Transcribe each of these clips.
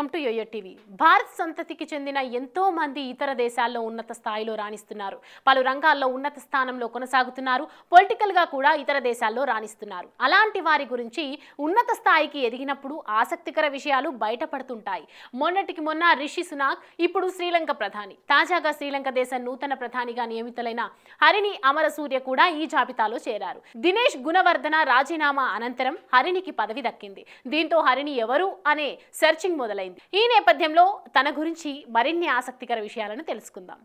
welcome to YOYO TV Bharat సంతతికి చెందిన ఎంతో మంది ఇతర దేశాల్లో ఉన్నత స్థాయిలో రాణిస్తున్నారు పలు రంగాల్లో ఉన్నత స్థానంలో కొనసాగుతున్నారు పొలిటికల్గా కూడా ఇతర దేశాల్లో రాణిస్తున్నారు అలాంటి వారి గురించి ఉన్నత స్థాయికి ఎదిగినప్పుడు ఆసక్తికర విషయాలు బయటపడుతుంటాయి మొన్నటికి మొన్న రిషి సునాక్ ఇప్పుడు శ్రీలంక ప్రధాని తాజాగా శ్రీలంక దేశ నూతన ప్రధానిగా నియమితులైన హరిణి అమరసూర్య కూడా ఈ జాబితాలో చేరారు దినేష్ గుణవర్ధన రాజీనామా అనంతరం హరిణికి పదవి దక్కింది దీంతో హరిణి ఎవరు అనే సెర్చింగ్ మొదలైంది విడుదలైంది ఈ నేపథ్యంలో తన గురించి మరిన్ని ఆసక్తికర విషయాలను తెలుసుకుందాం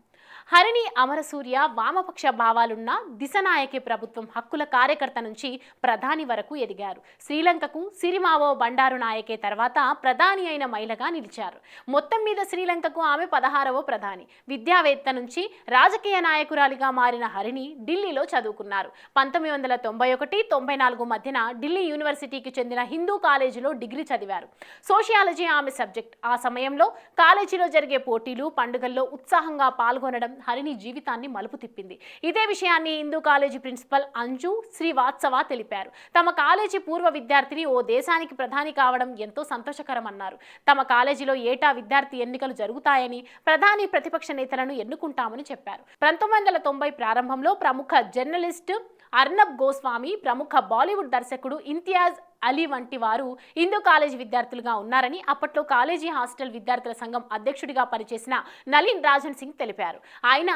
హరిణి అమరసూర్య వామపక్ష భావాలున్న దిశనాయకే ప్రభుత్వం హక్కుల కార్యకర్త నుంచి ప్రధాని వరకు ఎదిగారు శ్రీలంకకు సిరిమావో బండారు నాయకే తర్వాత ప్రధాని అయిన మహిళగా నిలిచారు మొత్తం మీద శ్రీలంకకు ఆమె పదహారవ ప్రధాని విద్యావేత్త నుంచి రాజకీయ నాయకురాలిగా మారిన హరిణి ఢిల్లీలో చదువుకున్నారు పంతొమ్మిది వందల తొంభై ఒకటి తొంభై నాలుగు మధ్యన ఢిల్లీ యూనివర్సిటీకి చెందిన హిందూ కాలేజీలో డిగ్రీ చదివారు సోషియాలజీ ఆమె సబ్జెక్ట్ సబ్జెక్ట్ ఆ సమయంలో కాలేజీలో జరిగే పోటీలు పండుగల్లో ఉత్సాహంగా పాల్గొనడం హరిని జీవితాన్ని మలుపు తిప్పింది ఇదే విషయాన్ని హిందూ కాలేజీ ప్రిన్సిపల్ అంజు శ్రీవాత్సవ తెలిపారు తమ కాలేజీ పూర్వ విద్యార్థిని ఓ దేశానికి ప్రధాని కావడం ఎంతో సంతోషకరమన్నారు తమ కాలేజీలో ఏటా విద్యార్థి ఎన్నికలు జరుగుతాయని ప్రధాని ప్రతిపక్ష నేతలను ఎన్నుకుంటామని చెప్పారు పంతొమ్మిది వందల తొంభై ప్రారంభంలో ప్రముఖ జర్నలిస్టు అర్ణబ్ గోస్వామి ప్రముఖ బాలీవుడ్ దర్శకుడు ఇంతియాజ్ అలీ వంటి వారు హిందూ కాలేజీ విద్యార్థులుగా ఉన్నారని అప్పట్లో కాలేజీ హాస్టల్ విద్యార్థుల సంఘం అధ్యక్షుడిగా పనిచేసిన నలీన్ రాజన్ సింగ్ తెలిపారు ఆయన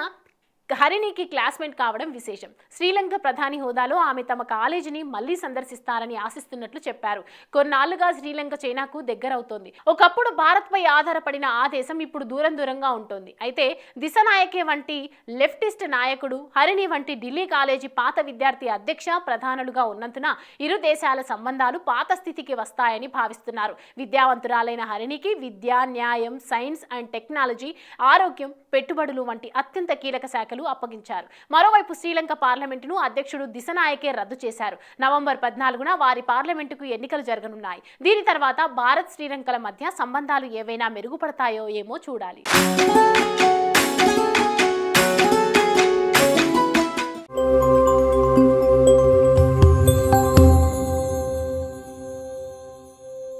హరిణికి క్లాస్మేట్ కావడం విశేషం శ్రీలంక ప్రధాని హోదాలో ఆమె తమ కాలేజీని మళ్లీ సందర్శిస్తారని ఆశిస్తున్నట్లు చెప్పారు కొన్నాళ్లుగా శ్రీలంక చైనాకు దగ్గరవుతోంది ఒకప్పుడు భారత్పై ఆధారపడిన ఆ దేశం ఇప్పుడు దూరం దూరంగా ఉంటుంది అయితే దిశ నాయకే వంటి లెఫ్టిస్ట్ నాయకుడు హరిణి వంటి ఢిల్లీ కాలేజీ పాత విద్యార్థి అధ్యక్ష ప్రధానులుగా ఉన్నందున ఇరు దేశాల సంబంధాలు పాత స్థితికి వస్తాయని భావిస్తున్నారు విద్యావంతురాలైన హరిణికి విద్య న్యాయం సైన్స్ అండ్ టెక్నాలజీ ఆరోగ్యం పెట్టుబడులు వంటి అత్యంత కీలక శాఖలు శాఖలు అప్పగించారు మరోవైపు శ్రీలంక పార్లమెంటును అధ్యక్షుడు దిశనాయకే రద్దు చేశారు నవంబర్ పద్నాలుగున వారి పార్లమెంటుకు ఎన్నికలు జరగనున్నాయి దీని తర్వాత భారత్ శ్రీలంకల మధ్య సంబంధాలు ఏవైనా మెరుగుపడతాయో ఏమో చూడాలి